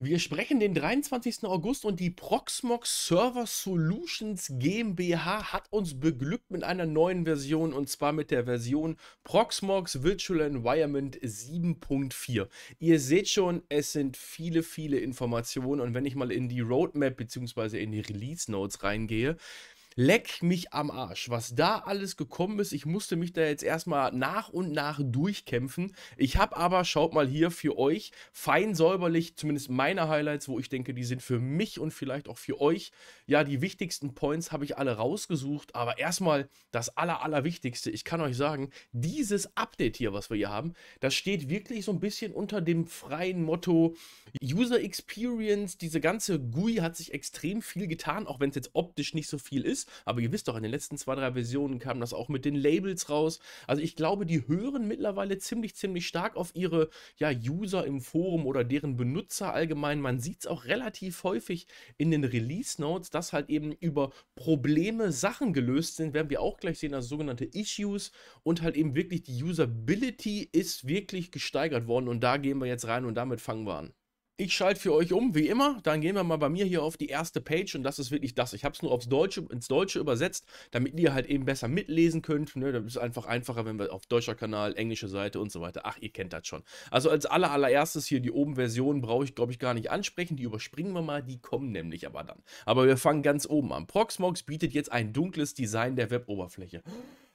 Wir sprechen den 23. August und die Proxmox Server Solutions GmbH hat uns beglückt mit einer neuen Version und zwar mit der Version Proxmox Virtual Environment 7.4. Ihr seht schon, es sind viele, viele Informationen und wenn ich mal in die Roadmap bzw. in die Release Notes reingehe, Leck mich am Arsch, was da alles gekommen ist. Ich musste mich da jetzt erstmal nach und nach durchkämpfen. Ich habe aber, schaut mal hier für euch, fein säuberlich, zumindest meine Highlights, wo ich denke, die sind für mich und vielleicht auch für euch. Ja, die wichtigsten Points habe ich alle rausgesucht, aber erstmal das aller, allerwichtigste. Ich kann euch sagen, dieses Update hier, was wir hier haben, das steht wirklich so ein bisschen unter dem freien Motto User Experience. Diese ganze GUI hat sich extrem viel getan, auch wenn es jetzt optisch nicht so viel ist. Aber ihr wisst doch, in den letzten zwei, drei Versionen kam das auch mit den Labels raus. Also ich glaube, die hören mittlerweile ziemlich, ziemlich stark auf ihre ja, User im Forum oder deren Benutzer allgemein. Man sieht es auch relativ häufig in den Release Notes, dass halt eben über Probleme Sachen gelöst sind. Werden wir auch gleich sehen, also sogenannte Issues und halt eben wirklich die Usability ist wirklich gesteigert worden. Und da gehen wir jetzt rein und damit fangen wir an. Ich schalte für euch um, wie immer. Dann gehen wir mal bei mir hier auf die erste Page und das ist wirklich das. Ich habe es nur aufs Deutsche, ins Deutsche übersetzt, damit ihr halt eben besser mitlesen könnt. Ne? Das ist einfach einfacher, wenn wir auf deutscher Kanal, englische Seite und so weiter. Ach, ihr kennt das schon. Also als aller allererstes hier die oben Version brauche ich, glaube ich, gar nicht ansprechen. Die überspringen wir mal, die kommen nämlich aber dann. Aber wir fangen ganz oben an. Proxmox bietet jetzt ein dunkles Design der Weboberfläche.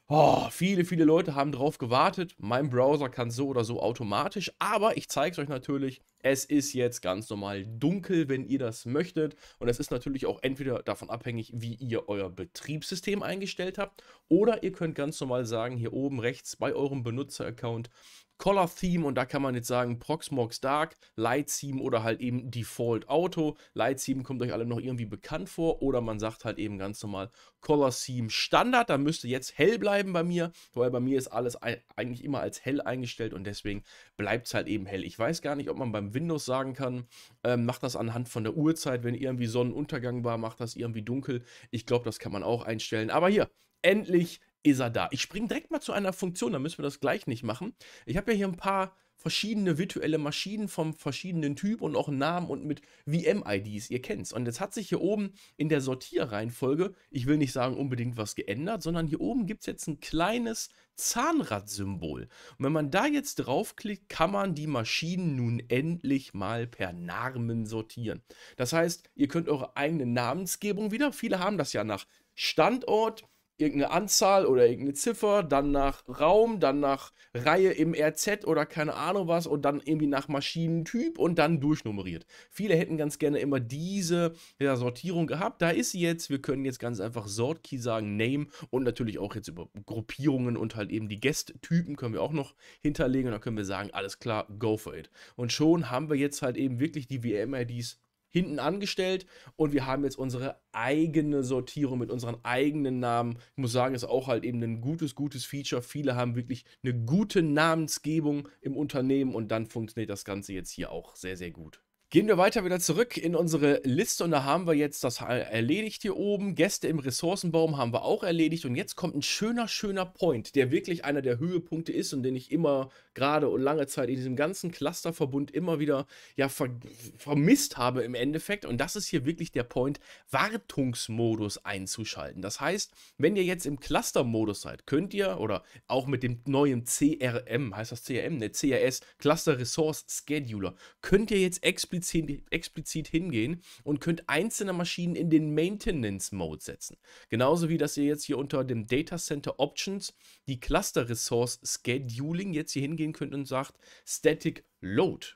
Oh, viele, viele Leute haben drauf gewartet. Mein Browser kann so oder so automatisch, aber ich zeige es euch natürlich. Es ist jetzt ganz normal dunkel, wenn ihr das möchtet. Und es ist natürlich auch entweder davon abhängig, wie ihr euer Betriebssystem eingestellt habt. Oder ihr könnt ganz normal sagen, hier oben rechts bei eurem Benutzeraccount Color Theme und da kann man jetzt sagen Proxmox Dark, Light Theme oder halt eben Default Auto. Light Theme kommt euch alle noch irgendwie bekannt vor oder man sagt halt eben ganz normal Color Theme Standard. Da müsste jetzt hell bleiben bei mir, weil bei mir ist alles eigentlich immer als hell eingestellt und deswegen bleibt es halt eben hell. Ich weiß gar nicht, ob man beim Windows sagen kann, ähm, macht das anhand von der Uhrzeit, wenn irgendwie Sonnenuntergang war, macht das irgendwie dunkel. Ich glaube, das kann man auch einstellen. Aber hier, endlich ist er da. Ich springe direkt mal zu einer Funktion, da müssen wir das gleich nicht machen. Ich habe ja hier ein paar verschiedene virtuelle Maschinen vom verschiedenen Typ und auch Namen und mit VM-IDs, ihr kennt's. Und jetzt hat sich hier oben in der Sortierreihenfolge, ich will nicht sagen unbedingt was geändert, sondern hier oben gibt es jetzt ein kleines Zahnradsymbol. Und wenn man da jetzt draufklickt, kann man die Maschinen nun endlich mal per Namen sortieren. Das heißt, ihr könnt eure eigene Namensgebung wieder, viele haben das ja nach Standort, irgendeine Anzahl oder irgendeine Ziffer, dann nach Raum, dann nach Reihe im RZ oder keine Ahnung was und dann irgendwie nach Maschinentyp und dann durchnummeriert. Viele hätten ganz gerne immer diese ja, Sortierung gehabt. Da ist sie jetzt. Wir können jetzt ganz einfach Sort Key sagen, Name und natürlich auch jetzt über Gruppierungen und halt eben die Guest-Typen können wir auch noch hinterlegen und dann können wir sagen, alles klar, go for it. Und schon haben wir jetzt halt eben wirklich die VM-IDs hinten angestellt und wir haben jetzt unsere eigene Sortierung mit unseren eigenen Namen. Ich muss sagen, ist auch halt eben ein gutes, gutes Feature. Viele haben wirklich eine gute Namensgebung im Unternehmen und dann funktioniert das Ganze jetzt hier auch sehr, sehr gut. Gehen wir weiter wieder zurück in unsere Liste und da haben wir jetzt das erledigt hier oben. Gäste im Ressourcenbaum haben wir auch erledigt und jetzt kommt ein schöner, schöner Point, der wirklich einer der Höhepunkte ist und den ich immer gerade und lange Zeit in diesem ganzen Clusterverbund immer wieder ja ver vermisst habe im Endeffekt und das ist hier wirklich der Point, Wartungsmodus einzuschalten. Das heißt, wenn ihr jetzt im Clustermodus seid, könnt ihr oder auch mit dem neuen CRM, heißt das CRM, ne, CRS, Cluster Resource Scheduler, könnt ihr jetzt explizit explizit, explizit hingehen und könnt einzelne Maschinen in den Maintenance Mode setzen. Genauso wie, dass ihr jetzt hier unter dem Data Center Options die Cluster Resource Scheduling jetzt hier hingehen könnt und sagt Static Load.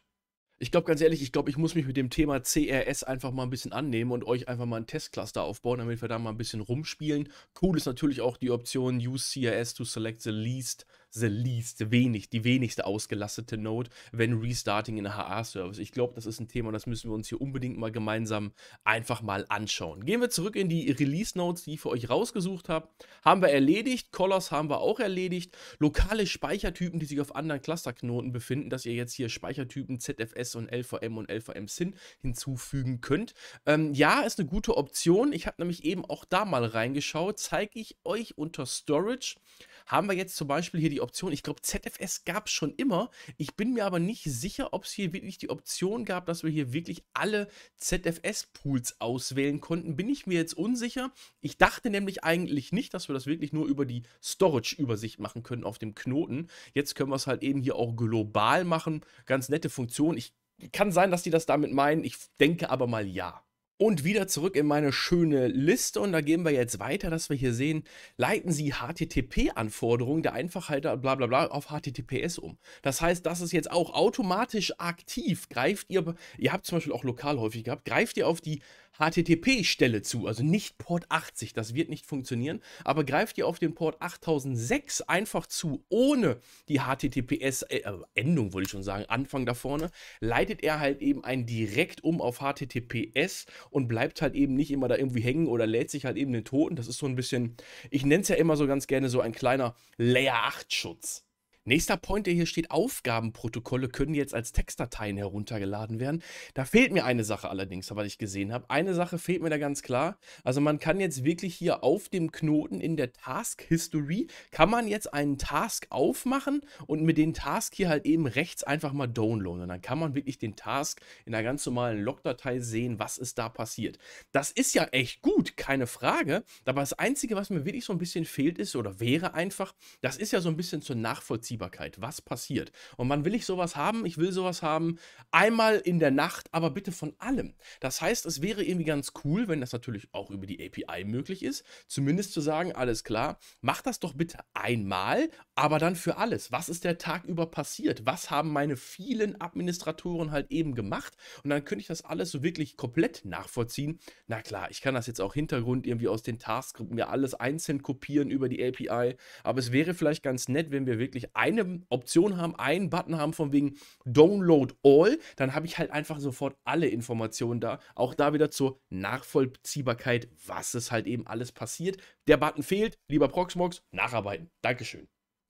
Ich glaube ganz ehrlich, ich glaube, ich muss mich mit dem Thema CRS einfach mal ein bisschen annehmen und euch einfach mal ein Testcluster aufbauen, damit wir da mal ein bisschen rumspielen. Cool ist natürlich auch die Option Use CRS to select the least the least, wenig, die wenigste ausgelastete Node, wenn Restarting in HA-Service. Ich glaube, das ist ein Thema, das müssen wir uns hier unbedingt mal gemeinsam einfach mal anschauen. Gehen wir zurück in die Release-Nodes, die ich für euch rausgesucht habe. Haben wir erledigt, Colors haben wir auch erledigt. Lokale Speichertypen, die sich auf anderen Clusterknoten befinden, dass ihr jetzt hier Speichertypen ZFS und LVM und LVM-SYN hinzufügen könnt. Ähm, ja, ist eine gute Option. Ich habe nämlich eben auch da mal reingeschaut. Zeige ich euch unter Storage haben wir jetzt zum Beispiel hier die Option, ich glaube, ZFS gab es schon immer. Ich bin mir aber nicht sicher, ob es hier wirklich die Option gab, dass wir hier wirklich alle ZFS-Pools auswählen konnten. Bin ich mir jetzt unsicher. Ich dachte nämlich eigentlich nicht, dass wir das wirklich nur über die Storage-Übersicht machen können auf dem Knoten. Jetzt können wir es halt eben hier auch global machen. Ganz nette Funktion. Ich kann sein, dass die das damit meinen. Ich denke aber mal ja. Und wieder zurück in meine schöne Liste und da gehen wir jetzt weiter, dass wir hier sehen, leiten Sie HTTP-Anforderungen der Einfachhalter bla bla bla auf HTTPS um. Das heißt, das ist jetzt auch automatisch aktiv. Greift ihr, ihr habt zum Beispiel auch lokal häufig gehabt, greift ihr auf die HTTP-Stelle zu, also nicht Port 80, das wird nicht funktionieren, aber greift ihr auf den Port 8006 einfach zu, ohne die HTTPS-Endung, äh, also wollte ich schon sagen, Anfang da vorne, leitet er halt eben einen direkt um auf HTTPS und bleibt halt eben nicht immer da irgendwie hängen oder lädt sich halt eben den Toten. Das ist so ein bisschen, ich nenne es ja immer so ganz gerne so ein kleiner Layer 8-Schutz. Nächster Point, der hier steht, Aufgabenprotokolle können jetzt als Textdateien heruntergeladen werden. Da fehlt mir eine Sache allerdings, was ich gesehen habe. Eine Sache fehlt mir da ganz klar. Also man kann jetzt wirklich hier auf dem Knoten in der Task History, kann man jetzt einen Task aufmachen und mit dem Task hier halt eben rechts einfach mal downloaden. Und dann kann man wirklich den Task in einer ganz normalen Logdatei sehen, was ist da passiert. Das ist ja echt gut, keine Frage. Aber das Einzige, was mir wirklich so ein bisschen fehlt ist oder wäre einfach, das ist ja so ein bisschen zur Nachvollziehung Nachvollziehbarkeit. Was passiert? Und wann will ich sowas haben? Ich will sowas haben einmal in der Nacht, aber bitte von allem. Das heißt, es wäre irgendwie ganz cool, wenn das natürlich auch über die API möglich ist, zumindest zu sagen, alles klar, mach das doch bitte einmal, aber dann für alles. Was ist der Tag über passiert? Was haben meine vielen Administratoren halt eben gemacht? Und dann könnte ich das alles so wirklich komplett nachvollziehen. Na klar, ich kann das jetzt auch Hintergrund irgendwie aus den Tasks mir alles einzeln kopieren über die API, aber es wäre vielleicht ganz nett, wenn wir wirklich ein eine Option haben, einen Button haben von wegen Download All, dann habe ich halt einfach sofort alle Informationen da. Auch da wieder zur Nachvollziehbarkeit, was es halt eben alles passiert. Der Button fehlt, lieber Proxmox, nacharbeiten. Dankeschön.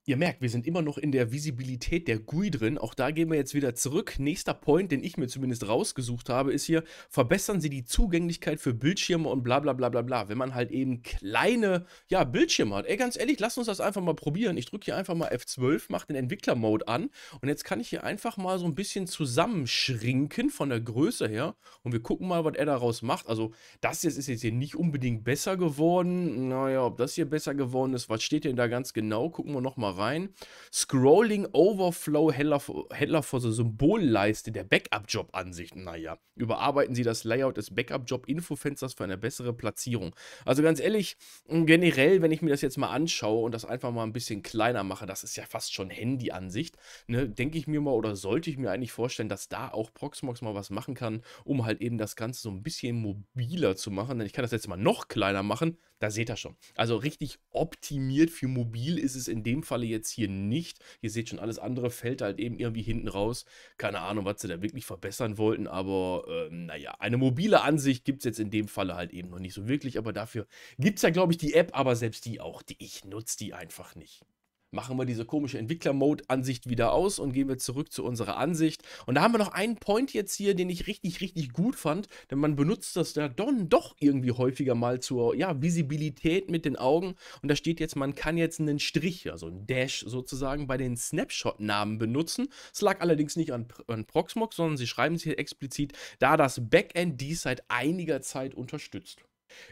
Ihr merkt, wir sind immer noch in der Visibilität der GUI drin. Auch da gehen wir jetzt wieder zurück. Nächster Point, den ich mir zumindest rausgesucht habe, ist hier, verbessern Sie die Zugänglichkeit für Bildschirme und bla bla bla bla bla. Wenn man halt eben kleine ja, Bildschirme hat. Ey, ganz ehrlich, lass uns das einfach mal probieren. Ich drücke hier einfach mal F12, mache den Entwickler-Mode an und jetzt kann ich hier einfach mal so ein bisschen zusammenschrinken von der Größe her und wir gucken mal, was er daraus macht. Also das jetzt ist jetzt hier nicht unbedingt besser geworden. Naja, ob das hier besser geworden ist, was steht denn da ganz genau? Gucken wir nochmal rein. Scrolling Overflow Heller, Heller vor so Symbolleiste der Backup-Job-Ansicht. Naja, überarbeiten Sie das Layout des Backup-Job-Infofensters für eine bessere Platzierung. Also ganz ehrlich, generell, wenn ich mir das jetzt mal anschaue und das einfach mal ein bisschen kleiner mache, das ist ja fast schon Handy-Ansicht, ne, denke ich mir mal oder sollte ich mir eigentlich vorstellen, dass da auch Proxmox mal was machen kann, um halt eben das Ganze so ein bisschen mobiler zu machen. Denn ich kann das jetzt mal noch kleiner machen, da seht ihr schon. Also richtig optimiert für mobil ist es in dem Falle jetzt hier nicht. Ihr seht schon, alles andere fällt halt eben irgendwie hinten raus. Keine Ahnung, was sie da wirklich verbessern wollten, aber äh, naja, eine mobile Ansicht gibt es jetzt in dem Falle halt eben noch nicht so wirklich, aber dafür gibt es ja, glaube ich, die App, aber selbst die auch, die ich nutze die einfach nicht machen wir diese komische Entwickler-Mode-Ansicht wieder aus und gehen wir zurück zu unserer Ansicht. Und da haben wir noch einen Point jetzt hier, den ich richtig, richtig gut fand, denn man benutzt das da dann doch irgendwie häufiger mal zur ja, Visibilität mit den Augen. Und da steht jetzt, man kann jetzt einen Strich, also einen Dash sozusagen, bei den Snapshot-Namen benutzen. Es lag allerdings nicht an, an Proxmox, sondern sie schreiben es hier explizit, da das Backend dies seit einiger Zeit unterstützt.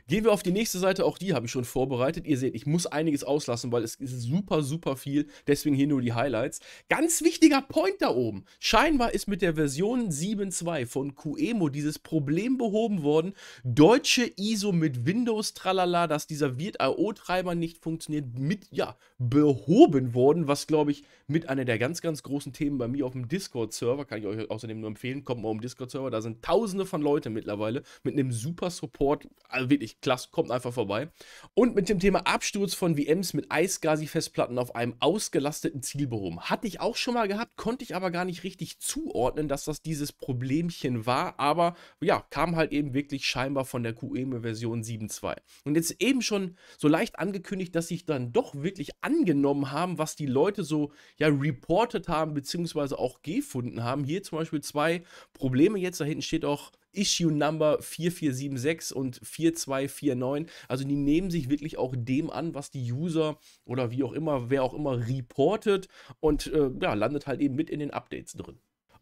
Gehen wir auf die nächste Seite, auch die habe ich schon vorbereitet. Ihr seht, ich muss einiges auslassen, weil es ist super, super viel. Deswegen hier nur die Highlights. Ganz wichtiger Point da oben. Scheinbar ist mit der Version 7.2 von QEMO dieses Problem behoben worden. Deutsche ISO mit Windows, tralala, dass dieser Wirt-AO-Treiber nicht funktioniert, mit, ja, behoben worden. Was, glaube ich, mit einer der ganz, ganz großen Themen bei mir auf dem Discord-Server, kann ich euch außerdem nur empfehlen, kommt mal auf den Discord-Server. Da sind tausende von Leuten mittlerweile mit einem super Support. Also also wirklich klasse, kommt einfach vorbei. Und mit dem Thema Absturz von VMs mit Eisgasi-Festplatten auf einem ausgelasteten Zielbohrung. Hatte ich auch schon mal gehabt, konnte ich aber gar nicht richtig zuordnen, dass das dieses Problemchen war. Aber ja, kam halt eben wirklich scheinbar von der QEME-Version 7.2. Und jetzt eben schon so leicht angekündigt, dass sich dann doch wirklich angenommen haben, was die Leute so ja reported haben, beziehungsweise auch gefunden haben. Hier zum Beispiel zwei Probleme jetzt, da hinten steht auch Issue Number 4476 und 4249. Also die nehmen sich wirklich auch dem an, was die User oder wie auch immer, wer auch immer reportet und äh, ja, landet halt eben mit in den Updates drin.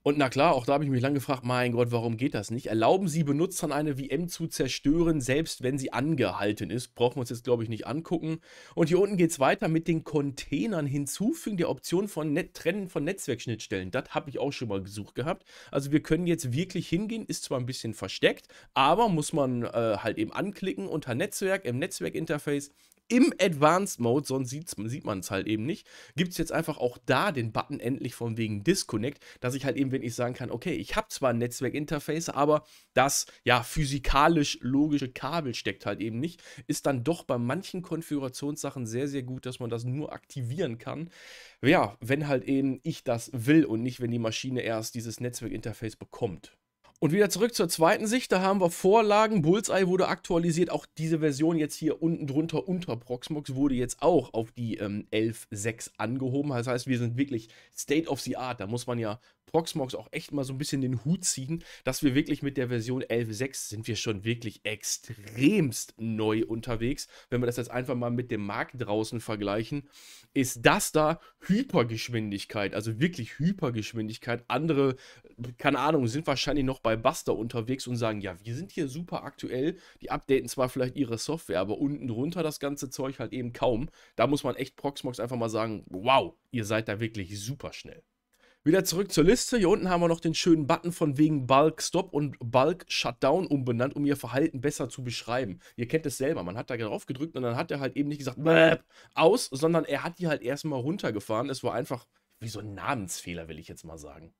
Und na klar, auch da habe ich mich lange gefragt, mein Gott, warum geht das nicht? Erlauben Sie Benutzern eine VM zu zerstören, selbst wenn sie angehalten ist. Brauchen wir uns jetzt, glaube ich, nicht angucken. Und hier unten geht es weiter mit den Containern hinzufügen, der Option von Net Trennen von Netzwerkschnittstellen. Das habe ich auch schon mal gesucht gehabt. Also wir können jetzt wirklich hingehen, ist zwar ein bisschen versteckt, aber muss man äh, halt eben anklicken unter Netzwerk, im Netzwerkinterface im Advanced Mode, sonst sieht man es halt eben nicht, gibt es jetzt einfach auch da den Button endlich von wegen Disconnect, dass ich halt eben wirklich sagen kann, okay, ich habe zwar ein Netzwerkinterface, aber das ja physikalisch logische Kabel steckt halt eben nicht, ist dann doch bei manchen Konfigurationssachen sehr, sehr gut, dass man das nur aktivieren kann. Ja, wenn halt eben ich das will und nicht, wenn die Maschine erst dieses Netzwerkinterface bekommt. Und wieder zurück zur zweiten Sicht, da haben wir Vorlagen, Bullseye wurde aktualisiert, auch diese Version jetzt hier unten drunter unter Proxmox wurde jetzt auch auf die ähm, 11.6 angehoben. Das heißt, wir sind wirklich State of the Art, da muss man ja Proxmox auch echt mal so ein bisschen den Hut ziehen, dass wir wirklich mit der Version 11.6 sind wir schon wirklich extremst neu unterwegs. Wenn wir das jetzt einfach mal mit dem Markt draußen vergleichen, ist das da Hypergeschwindigkeit, also wirklich Hypergeschwindigkeit. Andere, keine Ahnung, sind wahrscheinlich noch bei Buster unterwegs und sagen, ja, wir sind hier super aktuell. Die updaten zwar vielleicht ihre Software, aber unten drunter das ganze Zeug halt eben kaum. Da muss man echt Proxmox einfach mal sagen, wow, ihr seid da wirklich super schnell. Wieder zurück zur Liste. Hier unten haben wir noch den schönen Button von wegen Bulk Stop und Bulk Shutdown umbenannt, um ihr Verhalten besser zu beschreiben. Ihr kennt es selber. Man hat da drauf gedrückt und dann hat er halt eben nicht gesagt aus, sondern er hat die halt erstmal runtergefahren. Es war einfach wie so ein Namensfehler, will ich jetzt mal sagen.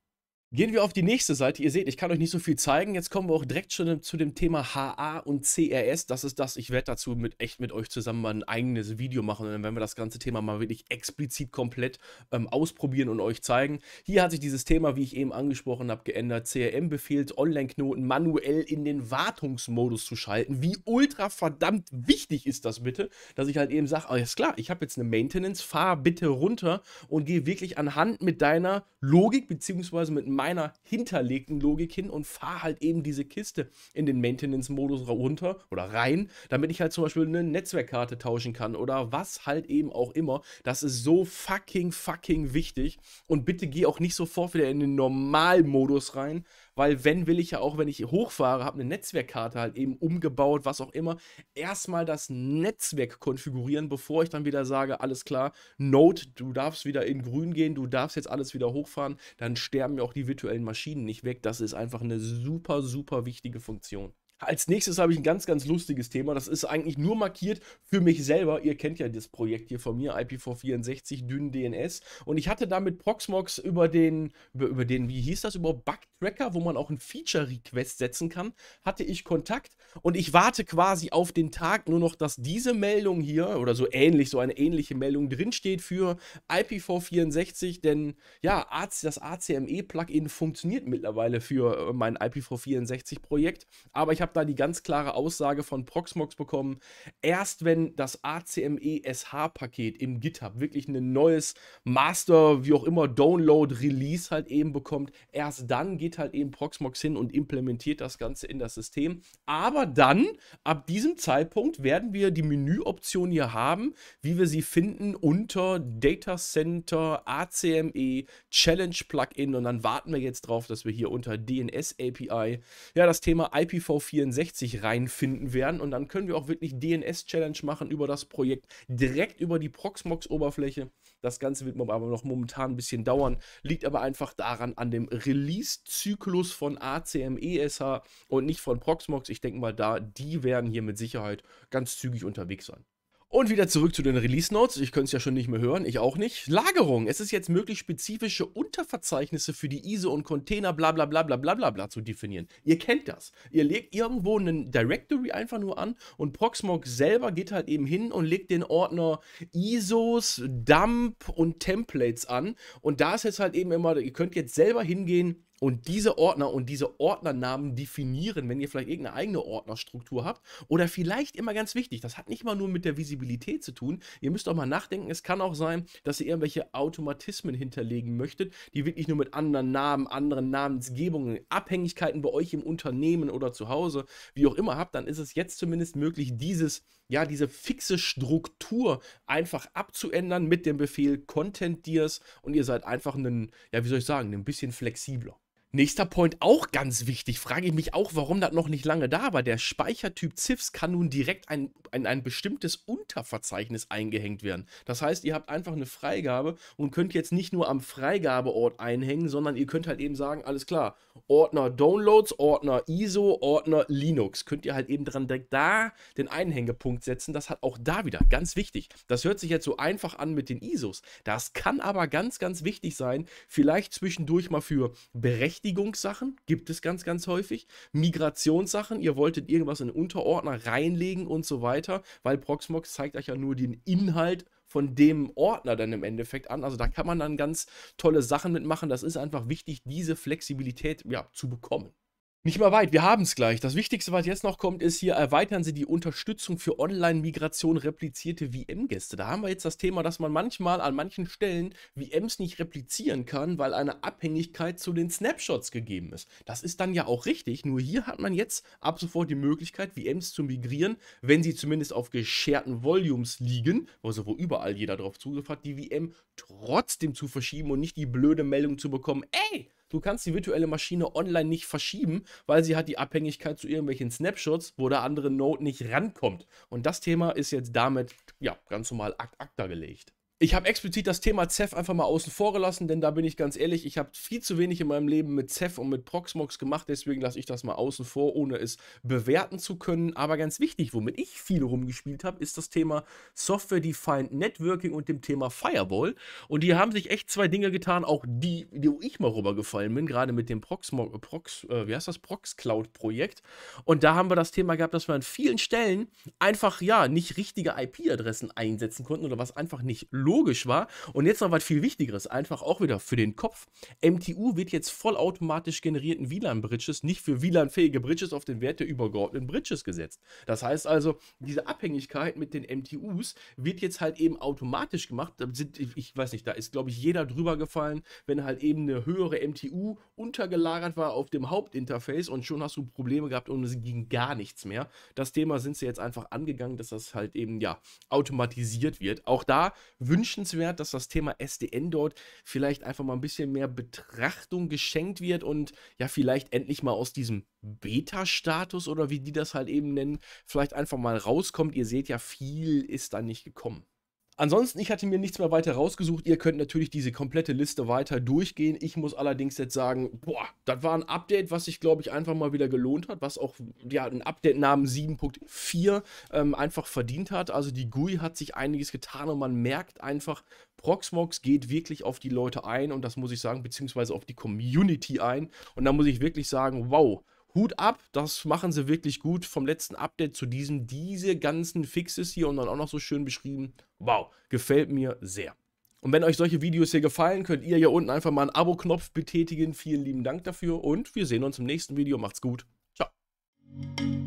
Gehen wir auf die nächste Seite. Ihr seht, ich kann euch nicht so viel zeigen. Jetzt kommen wir auch direkt schon zu dem Thema HA und CRS. Das ist das, ich werde dazu mit, echt mit euch zusammen mal ein eigenes Video machen. Und dann werden wir das ganze Thema mal wirklich explizit komplett ähm, ausprobieren und euch zeigen. Hier hat sich dieses Thema, wie ich eben angesprochen habe, geändert. CRM-Befehl, Online-Knoten manuell in den Wartungsmodus zu schalten. Wie ultra verdammt wichtig ist das bitte, dass ich halt eben sage, alles ah, klar, ich habe jetzt eine Maintenance, fahr bitte runter und gehe wirklich anhand mit deiner Logik beziehungsweise mit meinem meiner hinterlegten Logik hin und fahre halt eben diese Kiste in den Maintenance-Modus runter oder rein, damit ich halt zum Beispiel eine Netzwerkkarte tauschen kann oder was halt eben auch immer. Das ist so fucking, fucking wichtig. Und bitte geh auch nicht sofort wieder in den Normalmodus rein, weil wenn will ich ja auch, wenn ich hochfahre, habe eine Netzwerkkarte halt eben umgebaut, was auch immer, erstmal das Netzwerk konfigurieren, bevor ich dann wieder sage, alles klar, Node, du darfst wieder in grün gehen, du darfst jetzt alles wieder hochfahren, dann sterben ja auch die virtuellen Maschinen nicht weg. Das ist einfach eine super, super wichtige Funktion. Als nächstes habe ich ein ganz, ganz lustiges Thema. Das ist eigentlich nur markiert für mich selber. Ihr kennt ja das Projekt hier von mir, IPv64 dünn DNS. Und ich hatte da mit Proxmox über den, über, über den, wie hieß das überhaupt, Bugtracker, wo man auch ein Feature-Request setzen kann, hatte ich Kontakt. Und ich warte quasi auf den Tag nur noch, dass diese Meldung hier oder so ähnlich, so eine ähnliche Meldung drinsteht für IPv64. Denn ja, das ACME-Plugin funktioniert mittlerweile für äh, mein IPv64-Projekt. Aber ich habe da die ganz klare Aussage von Proxmox bekommen, erst wenn das ACME-SH-Paket im GitHub wirklich ein neues Master, wie auch immer, Download, Release halt eben bekommt, erst dann geht halt eben Proxmox hin und implementiert das Ganze in das System. Aber dann, ab diesem Zeitpunkt, werden wir die Menüoption hier haben, wie wir sie finden unter Data Center, ACME, Challenge Plugin und dann warten wir jetzt drauf, dass wir hier unter DNS API ja das Thema IPv4 reinfinden werden. Und dann können wir auch wirklich DNS-Challenge machen über das Projekt, direkt über die Proxmox-Oberfläche. Das Ganze wird aber noch momentan ein bisschen dauern, liegt aber einfach daran an dem Release-Zyklus von ACMESH und nicht von Proxmox. Ich denke mal, da die werden hier mit Sicherheit ganz zügig unterwegs sein. Und wieder zurück zu den Release Notes. Ich könnte es ja schon nicht mehr hören, ich auch nicht. Lagerung. Es ist jetzt möglich, spezifische Unterverzeichnisse für die ISO und Container bla bla bla bla bla bla bla zu definieren. Ihr kennt das. Ihr legt irgendwo einen Directory einfach nur an und Proxmox selber geht halt eben hin und legt den Ordner ISOs, Dump und Templates an. Und da ist jetzt halt eben immer, ihr könnt jetzt selber hingehen und diese Ordner und diese Ordnernamen definieren, wenn ihr vielleicht irgendeine eigene Ordnerstruktur habt. Oder vielleicht immer ganz wichtig, das hat nicht mal nur mit der Visibilität zu tun. Ihr müsst auch mal nachdenken, es kann auch sein, dass ihr irgendwelche Automatismen hinterlegen möchtet, die wirklich nur mit anderen Namen, anderen Namensgebungen, Abhängigkeiten bei euch im Unternehmen oder zu Hause, wie auch immer habt. Dann ist es jetzt zumindest möglich, dieses ja, diese fixe Struktur einfach abzuändern mit dem Befehl Content Dirs und ihr seid einfach ein, ja, wie soll ich sagen, ein bisschen flexibler. Nächster Point, auch ganz wichtig, frage ich mich auch, warum das noch nicht lange da war. Der Speichertyp CIFS kann nun direkt ein, in ein bestimmtes Unterverzeichnis eingehängt werden. Das heißt, ihr habt einfach eine Freigabe und könnt jetzt nicht nur am Freigabeort einhängen, sondern ihr könnt halt eben sagen, alles klar, Ordner Downloads, Ordner ISO, Ordner Linux. Könnt ihr halt eben dran direkt da den Einhängepunkt setzen. Das hat auch da wieder, ganz wichtig. Das hört sich jetzt so einfach an mit den ISOs. Das kann aber ganz, ganz wichtig sein, vielleicht zwischendurch mal für Berechtigungen Berechtigungssachen gibt es ganz, ganz häufig. Migrationssachen, ihr wolltet irgendwas in Unterordner reinlegen und so weiter, weil Proxmox zeigt euch ja nur den Inhalt von dem Ordner dann im Endeffekt an. Also da kann man dann ganz tolle Sachen mitmachen. Das ist einfach wichtig, diese Flexibilität ja, zu bekommen. Nicht mal weit, wir haben es gleich. Das Wichtigste, was jetzt noch kommt, ist hier, erweitern Sie die Unterstützung für Online-Migration replizierte VM-Gäste. Da haben wir jetzt das Thema, dass man manchmal an manchen Stellen VMs nicht replizieren kann, weil eine Abhängigkeit zu den Snapshots gegeben ist. Das ist dann ja auch richtig, nur hier hat man jetzt ab sofort die Möglichkeit, VMs zu migrieren, wenn sie zumindest auf gescherten Volumes liegen, also wo überall jeder darauf Zugriff hat, die VM trotzdem zu verschieben und nicht die blöde Meldung zu bekommen, ey, Du kannst die virtuelle Maschine online nicht verschieben, weil sie hat die Abhängigkeit zu irgendwelchen Snapshots, wo der andere Node nicht rankommt. Und das Thema ist jetzt damit ja ganz normal ad acta gelegt. Ich habe explizit das Thema Zef einfach mal außen vor gelassen, denn da bin ich ganz ehrlich, ich habe viel zu wenig in meinem Leben mit Zef und mit Proxmox gemacht, deswegen lasse ich das mal außen vor, ohne es bewerten zu können. Aber ganz wichtig, womit ich viel rumgespielt habe, ist das Thema Software-Defined Networking und dem Thema Firewall. Und die haben sich echt zwei Dinge getan, auch die, wo ich mal rübergefallen bin, gerade mit dem Proxmo, Prox, äh, wie heißt das, Prox Projekt. Und da haben wir das Thema gehabt, dass wir an vielen Stellen einfach, ja, nicht richtige IP-Adressen einsetzen konnten oder was einfach nicht los logisch war. Und jetzt noch was viel Wichtigeres, einfach auch wieder für den Kopf. MTU wird jetzt vollautomatisch generierten WLAN-Bridges nicht für WLAN-fähige Bridges auf den Wert der übergeordneten Bridges gesetzt. Das heißt also, diese Abhängigkeit mit den MTUs wird jetzt halt eben automatisch gemacht. Sind, ich weiß nicht, da ist, glaube ich, jeder drüber gefallen, wenn halt eben eine höhere MTU untergelagert war auf dem Hauptinterface und schon hast du Probleme gehabt und es ging gar nichts mehr. Das Thema sind sie jetzt einfach angegangen, dass das halt eben ja automatisiert wird. Auch da würde wünschenswert, dass das Thema SDN dort vielleicht einfach mal ein bisschen mehr Betrachtung geschenkt wird und ja, vielleicht endlich mal aus diesem Beta-Status oder wie die das halt eben nennen, vielleicht einfach mal rauskommt. Ihr seht ja, viel ist da nicht gekommen. Ansonsten, ich hatte mir nichts mehr weiter rausgesucht. Ihr könnt natürlich diese komplette Liste weiter durchgehen. Ich muss allerdings jetzt sagen, boah, das war ein Update, was sich, glaube ich, einfach mal wieder gelohnt hat, was auch ja, ein Update namens 7.4 ähm, einfach verdient hat. Also die GUI hat sich einiges getan und man merkt einfach, Proxmox geht wirklich auf die Leute ein und das muss ich sagen, beziehungsweise auf die Community ein. Und da muss ich wirklich sagen, wow, Hut ab, das machen sie wirklich gut. Vom letzten Update zu diesem, diese ganzen Fixes hier und dann auch noch so schön beschrieben. Wow, gefällt mir sehr. Und wenn euch solche Videos hier gefallen, könnt ihr hier unten einfach mal einen Abo-Knopf betätigen. Vielen lieben Dank dafür und wir sehen uns im nächsten Video. Macht's gut. Ciao.